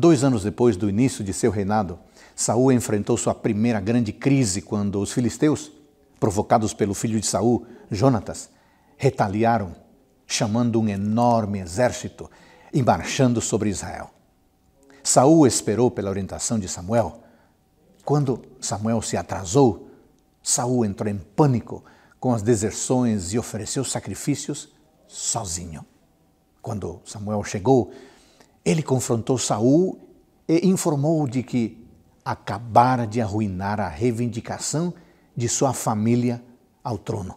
Dois anos depois do início de seu reinado, Saul enfrentou sua primeira grande crise quando os filisteus, provocados pelo filho de Saul, Jonatas, retaliaram, chamando um enorme exército e marchando sobre Israel. Saul esperou pela orientação de Samuel. Quando Samuel se atrasou, Saul entrou em pânico com as deserções e ofereceu sacrifícios sozinho. Quando Samuel chegou, ele confrontou Saul e informou-o de que acabara de arruinar a reivindicação de sua família ao trono.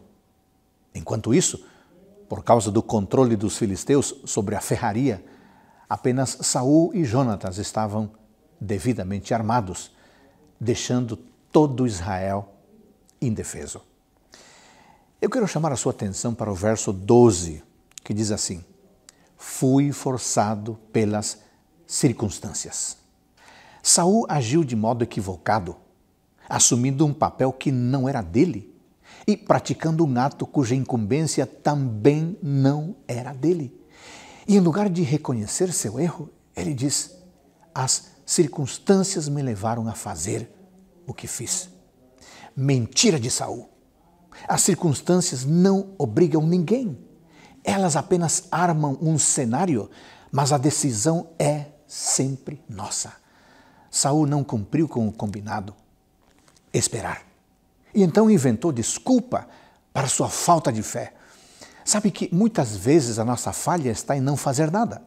Enquanto isso, por causa do controle dos filisteus sobre a ferraria, apenas Saul e Jonatas estavam devidamente armados, deixando todo Israel indefeso. Eu quero chamar a sua atenção para o verso 12, que diz assim: fui forçado pelas circunstâncias. Saul agiu de modo equivocado, assumindo um papel que não era dele e praticando um ato cuja incumbência também não era dele. E em lugar de reconhecer seu erro, ele diz: As circunstâncias me levaram a fazer o que fiz. Mentira de Saul. As circunstâncias não obrigam ninguém elas apenas armam um cenário, mas a decisão é sempre nossa. Saul não cumpriu com o combinado esperar. E então inventou desculpa para sua falta de fé. Sabe que muitas vezes a nossa falha está em não fazer nada.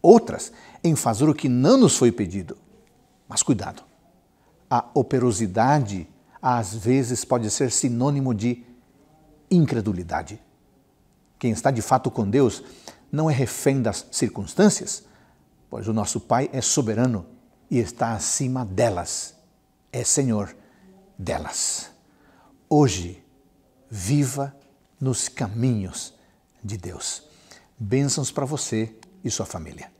Outras em fazer o que não nos foi pedido. Mas cuidado. A operosidade às vezes pode ser sinônimo de incredulidade. Quem está de fato com Deus não é refém das circunstâncias, pois o nosso Pai é soberano e está acima delas, é Senhor delas. Hoje, viva nos caminhos de Deus. Bênçãos para você e sua família.